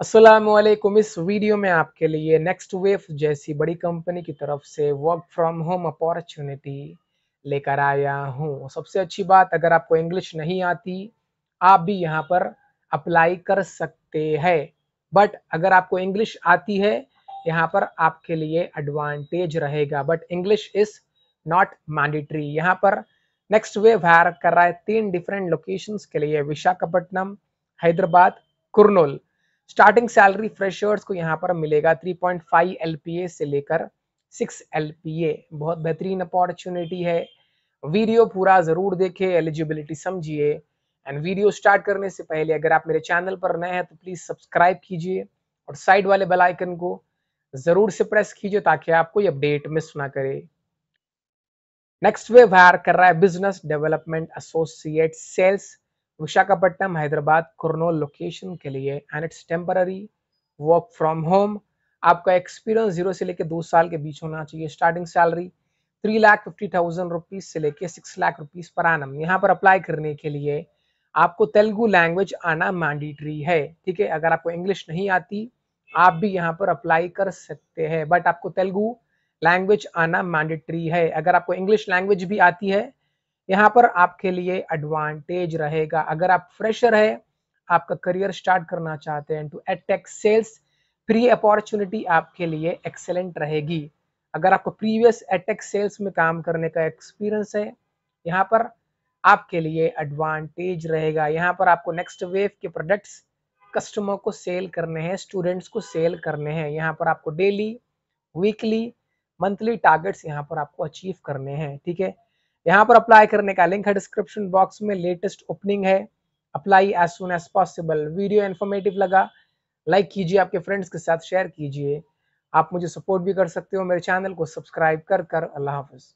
असलम इस वीडियो में आपके लिए नेक्स्ट वेव जैसी बड़ी कंपनी की तरफ से वर्क फ्रॉम होम अपॉर्चुनिटी लेकर आया हूँ सबसे अच्छी बात अगर आपको इंग्लिश नहीं आती आप भी यहाँ पर अप्लाई कर सकते हैं बट अगर आपको इंग्लिश आती है यहाँ पर आपके लिए एडवांटेज रहेगा but English is not mandatory यहाँ पर नेक्स्ट वेव हायर कर रहा है तीन डिफरेंट लोकेशंस के लिए Visakhapatnam Hyderabad Kurnool starting salary freshers को यहाँ पर मिलेगा 3.5 पॉइंट से लेकर 6 एल बहुत बेहतरीन अपॉर्चुनिटी है वीडियो पूरा जरूर देखे एलिजिबिलिटी समझिए एंड वीडियो स्टार्ट करने से पहले अगर आप मेरे चैनल पर नए हैं तो प्लीज़ सब्सक्राइब कीजिए और साइड वाले बेल आइकन को ज़रूर से प्रेस कीजिए ताकि आप कोई अपडेट मिस ना करे नेक्स्ट वे वायर कर रहा है business development associate sales Visakhapatnam Hyderabad Kurnool location के लिए and it's temporary work from home आपका एक्सपीरियंस जीरो से लेकर दो साल के बीच होना चाहिए starting salary three lakh fifty thousand rupees से लेके सिक्स लाख रुपीज पर आनम यहाँ पर अप्लाई करने के लिए आपको तेलुगु लैंग्वेज आना मैंडेटरी है ठीक है अगर आपको इंग्लिश नहीं आती आप भी यहाँ पर अप्लाई कर सकते हैं बट आपको तेलुगु लैंग्वेज आना मैंडेटरी है अगर आपको इंग्लिश लैंग्वेज भी आती है यहाँ पर आपके लिए एडवांटेज रहेगा अगर आप फ्रेशर है आपका करियर स्टार्ट करना चाहते हैं टू एटेक सेल्स फ्री अपॉर्चुनिटी आपके लिए एक्सेलेंट रहेगी अगर आपको प्रीवियस एटेक सेल्स में काम करने का एक्सपीरियंस है यहाँ पर आपके लिए एडवांटेज रहेगा यहाँ पर आपको नेक्स्ट वेव के प्रोडक्ट्स कस्टमर को सेल करने हैं स्टूडेंट्स को सेल करने हैं यहाँ पर आपको डेली वीकली मंथली टारगेट्स यहाँ पर आपको अचीव करने हैं ठीक है यहाँ पर अप्लाई करने का लिंक है डिस्क्रिप्शन बॉक्स में लेटेस्ट ओपनिंग है apply as soon as possible video informative लगा लाइक कीजिए आपके फ्रेंड्स के साथ शेयर कीजिए आप मुझे सपोर्ट भी कर सकते हो मेरे चैनल को सब्सक्राइब कर कर अल्लाह हाफिज़